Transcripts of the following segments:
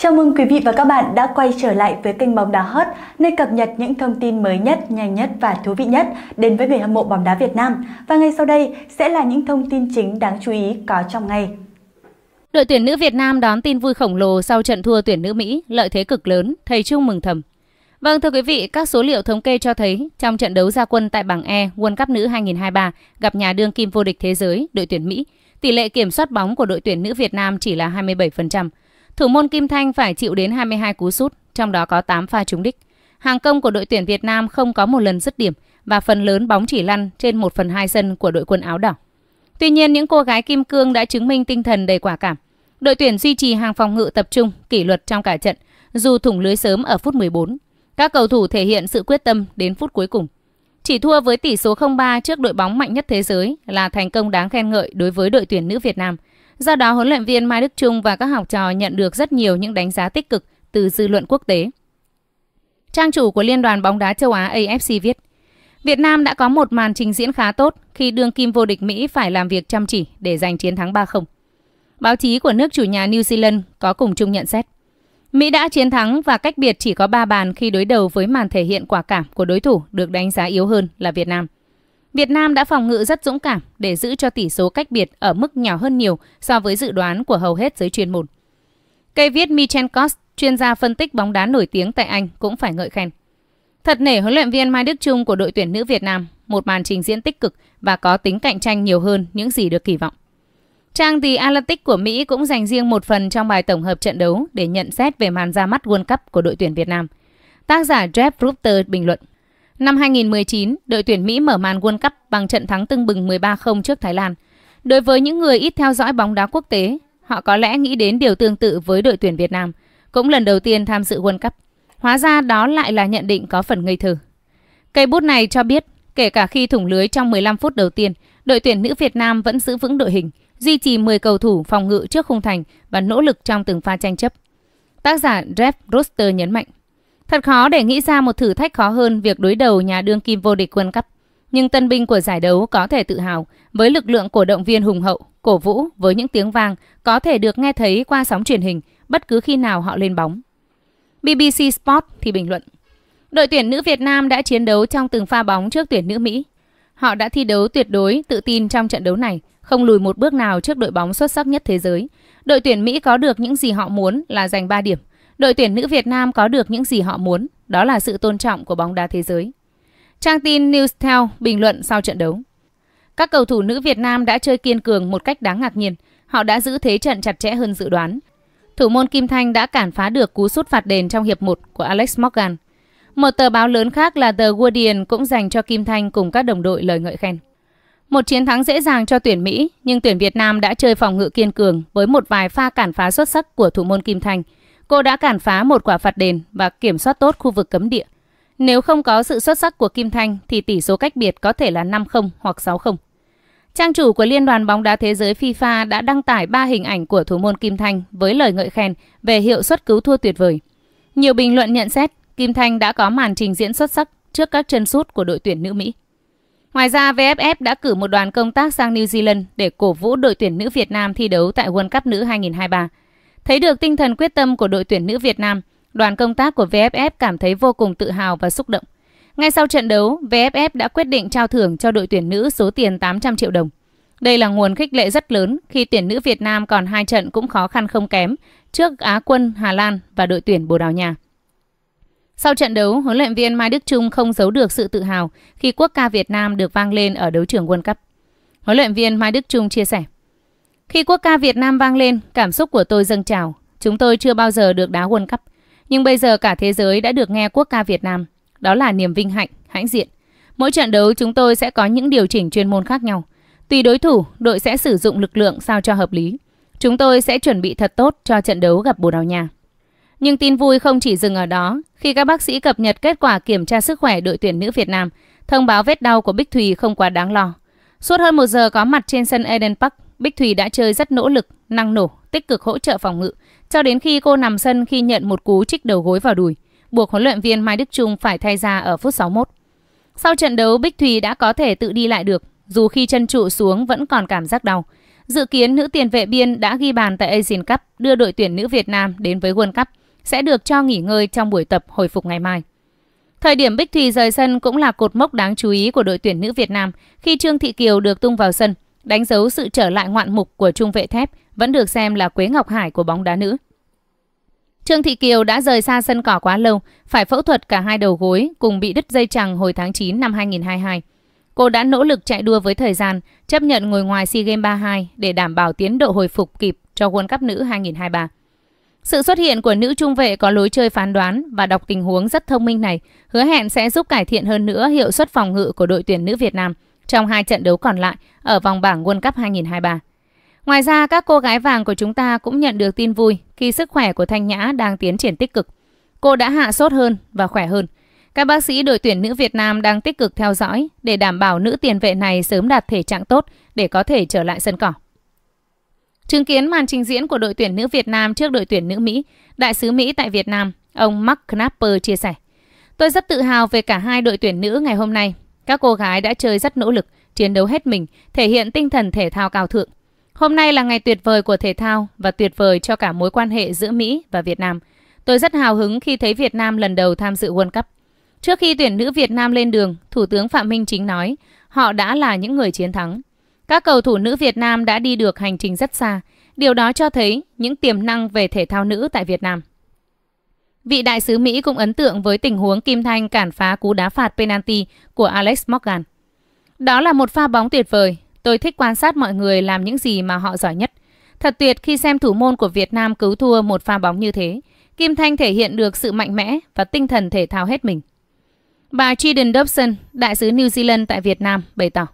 Chào mừng quý vị và các bạn đã quay trở lại với kênh bóng đá hot, nơi cập nhật những thông tin mới nhất, nhanh nhất và thú vị nhất đến với người hâm mộ bóng đá Việt Nam. Và ngay sau đây sẽ là những thông tin chính đáng chú ý có trong ngày. Đội tuyển nữ Việt Nam đón tin vui khổng lồ sau trận thua tuyển nữ Mỹ, lợi thế cực lớn, thầy Trung mừng thầm. Vâng thưa quý vị, các số liệu thống kê cho thấy trong trận đấu gia quân tại bảng E World Cup nữ 2023 gặp nhà đương kim vô địch thế giới, đội tuyển Mỹ, tỷ lệ kiểm soát bóng của đội tuyển nữ Việt Nam chỉ là 27%. Thủ môn Kim Thanh phải chịu đến 22 cú sút, trong đó có 8 pha trúng đích. Hàng công của đội tuyển Việt Nam không có một lần dứt điểm và phần lớn bóng chỉ lăn trên 1 phần 2 sân của đội quân áo đỏ. Tuy nhiên, những cô gái Kim Cương đã chứng minh tinh thần đầy quả cảm. Đội tuyển duy trì hàng phòng ngự tập trung, kỷ luật trong cả trận, dù thủng lưới sớm ở phút 14. Các cầu thủ thể hiện sự quyết tâm đến phút cuối cùng. Chỉ thua với tỷ số 0-3 trước đội bóng mạnh nhất thế giới là thành công đáng khen ngợi đối với đội tuyển nữ Việt Nam – Do đó, huấn luyện viên Mai Đức Trung và các học trò nhận được rất nhiều những đánh giá tích cực từ dư luận quốc tế. Trang chủ của Liên đoàn bóng đá châu Á AFC viết, Việt Nam đã có một màn trình diễn khá tốt khi đương kim vô địch Mỹ phải làm việc chăm chỉ để giành chiến thắng 3-0. Báo chí của nước chủ nhà New Zealand có cùng chung nhận xét. Mỹ đã chiến thắng và cách biệt chỉ có 3 bàn khi đối đầu với màn thể hiện quả cảm của đối thủ được đánh giá yếu hơn là Việt Nam – Việt Nam đã phòng ngự rất dũng cảm để giữ cho tỷ số cách biệt ở mức nhỏ hơn nhiều so với dự đoán của hầu hết giới chuyên môn. Cây viết Michel Kos, chuyên gia phân tích bóng đá nổi tiếng tại Anh cũng phải ngợi khen. Thật nể huấn luyện viên Mai Đức Trung của đội tuyển nữ Việt Nam, một màn trình diễn tích cực và có tính cạnh tranh nhiều hơn những gì được kỳ vọng. Trang The Atlantic của Mỹ cũng dành riêng một phần trong bài tổng hợp trận đấu để nhận xét về màn ra mắt World Cup của đội tuyển Việt Nam. Tác giả Jeff Rupter bình luận Năm 2019, đội tuyển Mỹ mở màn World Cup bằng trận thắng tưng bừng 13-0 trước Thái Lan. Đối với những người ít theo dõi bóng đá quốc tế, họ có lẽ nghĩ đến điều tương tự với đội tuyển Việt Nam, cũng lần đầu tiên tham dự World Cup. Hóa ra đó lại là nhận định có phần ngây thơ. Cây bút này cho biết, kể cả khi thủng lưới trong 15 phút đầu tiên, đội tuyển nữ Việt Nam vẫn giữ vững đội hình, duy trì 10 cầu thủ phòng ngự trước khung thành và nỗ lực trong từng pha tranh chấp. Tác giả Jeff Roster nhấn mạnh, Thật khó để nghĩ ra một thử thách khó hơn việc đối đầu nhà đương kim vô địch quân cấp, Nhưng tân binh của giải đấu có thể tự hào với lực lượng cổ động viên hùng hậu, cổ vũ với những tiếng vang có thể được nghe thấy qua sóng truyền hình bất cứ khi nào họ lên bóng. BBC Sport thì bình luận. Đội tuyển nữ Việt Nam đã chiến đấu trong từng pha bóng trước tuyển nữ Mỹ. Họ đã thi đấu tuyệt đối, tự tin trong trận đấu này, không lùi một bước nào trước đội bóng xuất sắc nhất thế giới. Đội tuyển Mỹ có được những gì họ muốn là giành 3 điểm đội tuyển nữ Việt Nam có được những gì họ muốn, đó là sự tôn trọng của bóng đá thế giới. Trang tin Newstel bình luận sau trận đấu. Các cầu thủ nữ Việt Nam đã chơi kiên cường một cách đáng ngạc nhiên. Họ đã giữ thế trận chặt chẽ hơn dự đoán. Thủ môn Kim Thanh đã cản phá được cú sút phạt đền trong hiệp 1 của Alex Morgan. Một tờ báo lớn khác là The Guardian cũng dành cho Kim Thanh cùng các đồng đội lời ngợi khen. Một chiến thắng dễ dàng cho tuyển Mỹ, nhưng tuyển Việt Nam đã chơi phòng ngự kiên cường với một vài pha cản phá xuất sắc của thủ môn Kim Thanh – cô đã cản phá một quả phạt đền và kiểm soát tốt khu vực cấm địa. Nếu không có sự xuất sắc của Kim Thanh thì tỷ số cách biệt có thể là 5-0 hoặc 6-0. Trang chủ của Liên đoàn bóng đá thế giới FIFA đã đăng tải 3 hình ảnh của thủ môn Kim Thanh với lời ngợi khen về hiệu suất cứu thua tuyệt vời. Nhiều bình luận nhận xét Kim Thanh đã có màn trình diễn xuất sắc trước các chân sút của đội tuyển nữ Mỹ. Ngoài ra, VFF đã cử một đoàn công tác sang New Zealand để cổ vũ đội tuyển nữ Việt Nam thi đấu tại World Cup nữ 2023. Thấy được tinh thần quyết tâm của đội tuyển nữ Việt Nam, đoàn công tác của VFF cảm thấy vô cùng tự hào và xúc động. Ngay sau trận đấu, VFF đã quyết định trao thưởng cho đội tuyển nữ số tiền 800 triệu đồng. Đây là nguồn khích lệ rất lớn khi tuyển nữ Việt Nam còn hai trận cũng khó khăn không kém trước Á quân Hà Lan và đội tuyển Bồ Đào Nha. Sau trận đấu, huấn luyện viên Mai Đức Trung không giấu được sự tự hào khi quốc ca Việt Nam được vang lên ở đấu trường World Cup. Huấn luyện viên Mai Đức Trung chia sẻ: khi quốc ca Việt Nam vang lên, cảm xúc của tôi dâng trào. Chúng tôi chưa bao giờ được đá World Cup, nhưng bây giờ cả thế giới đã được nghe quốc ca Việt Nam. Đó là niềm vinh hạnh, hãnh diện. Mỗi trận đấu chúng tôi sẽ có những điều chỉnh chuyên môn khác nhau. Tùy đối thủ, đội sẽ sử dụng lực lượng sao cho hợp lý. Chúng tôi sẽ chuẩn bị thật tốt cho trận đấu gặp Bồ Đào Nha. Nhưng tin vui không chỉ dừng ở đó. Khi các bác sĩ cập nhật kết quả kiểm tra sức khỏe đội tuyển nữ Việt Nam, thông báo vết đau của Bích Thùy không quá đáng lo. Suốt hơn một giờ có mặt trên sân Eden Park, Bích Thùy đã chơi rất nỗ lực, năng nổ, tích cực hỗ trợ phòng ngự, cho đến khi cô nằm sân khi nhận một cú trích đầu gối vào đùi, buộc huấn luyện viên Mai Đức Trung phải thay ra ở phút 61. Sau trận đấu, Bích Thùy đã có thể tự đi lại được, dù khi chân trụ xuống vẫn còn cảm giác đau. Dự kiến nữ tiền vệ biên đã ghi bàn tại Asian Cup đưa đội tuyển nữ Việt Nam đến với World Cup sẽ được cho nghỉ ngơi trong buổi tập hồi phục ngày mai. Thời điểm Bích Thùy rời sân cũng là cột mốc đáng chú ý của đội tuyển nữ Việt Nam khi Trương Thị Kiều được tung vào sân – đánh dấu sự trở lại ngoạn mục của trung vệ thép vẫn được xem là Quế Ngọc Hải của bóng đá nữ. Trương Thị Kiều đã rời xa sân cỏ quá lâu, phải phẫu thuật cả hai đầu gối cùng bị đứt dây chằng hồi tháng 9 năm 2022. Cô đã nỗ lực chạy đua với thời gian, chấp nhận ngồi ngoài SEA Games 32 để đảm bảo tiến độ hồi phục kịp cho World Cup nữ 2023. Sự xuất hiện của nữ trung vệ có lối chơi phán đoán và đọc tình huống rất thông minh này hứa hẹn sẽ giúp cải thiện hơn nữa hiệu suất phòng ngự của đội tuyển nữ Việt Nam – trong hai trận đấu còn lại ở vòng bảng World Cup 2023. Ngoài ra, các cô gái vàng của chúng ta cũng nhận được tin vui khi sức khỏe của Thanh Nhã đang tiến triển tích cực. Cô đã hạ sốt hơn và khỏe hơn. Các bác sĩ đội tuyển nữ Việt Nam đang tích cực theo dõi để đảm bảo nữ tiền vệ này sớm đạt thể trạng tốt để có thể trở lại sân cỏ. Chứng kiến màn trình diễn của đội tuyển nữ Việt Nam trước đội tuyển nữ Mỹ, đại sứ Mỹ tại Việt Nam, ông Mark Knapper chia sẻ. Tôi rất tự hào về cả hai đội tuyển nữ ngày hôm nay các cô gái đã chơi rất nỗ lực, chiến đấu hết mình, thể hiện tinh thần thể thao cao thượng. Hôm nay là ngày tuyệt vời của thể thao và tuyệt vời cho cả mối quan hệ giữa Mỹ và Việt Nam. Tôi rất hào hứng khi thấy Việt Nam lần đầu tham dự World Cup. Trước khi tuyển nữ Việt Nam lên đường, Thủ tướng Phạm Minh Chính nói, họ đã là những người chiến thắng. Các cầu thủ nữ Việt Nam đã đi được hành trình rất xa. Điều đó cho thấy những tiềm năng về thể thao nữ tại Việt Nam. Vị đại sứ Mỹ cũng ấn tượng với tình huống Kim Thanh cản phá cú đá phạt penalty của Alex Morgan. Đó là một pha bóng tuyệt vời. Tôi thích quan sát mọi người làm những gì mà họ giỏi nhất. Thật tuyệt khi xem thủ môn của Việt Nam cứu thua một pha bóng như thế. Kim Thanh thể hiện được sự mạnh mẽ và tinh thần thể thao hết mình. Bà Triden Dobson, đại sứ New Zealand tại Việt Nam, bày tỏ.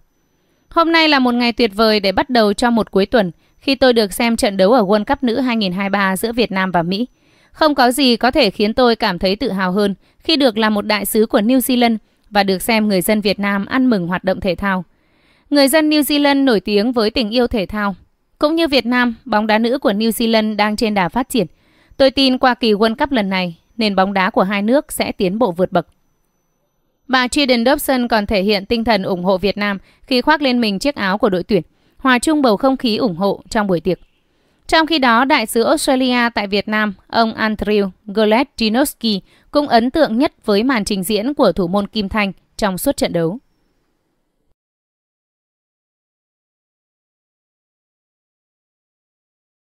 Hôm nay là một ngày tuyệt vời để bắt đầu cho một cuối tuần khi tôi được xem trận đấu ở World Cup nữ 2023 giữa Việt Nam và Mỹ. Không có gì có thể khiến tôi cảm thấy tự hào hơn khi được là một đại sứ của New Zealand và được xem người dân Việt Nam ăn mừng hoạt động thể thao. Người dân New Zealand nổi tiếng với tình yêu thể thao. Cũng như Việt Nam, bóng đá nữ của New Zealand đang trên đà phát triển. Tôi tin qua kỳ World Cup lần này, nền bóng đá của hai nước sẽ tiến bộ vượt bậc. Bà Triden Dobson còn thể hiện tinh thần ủng hộ Việt Nam khi khoác lên mình chiếc áo của đội tuyển, hòa chung bầu không khí ủng hộ trong buổi tiệc. Trong khi đó, đại sứ Australia tại Việt Nam, ông Andrew Goledinowski cũng ấn tượng nhất với màn trình diễn của thủ môn Kim Thanh trong suốt trận đấu.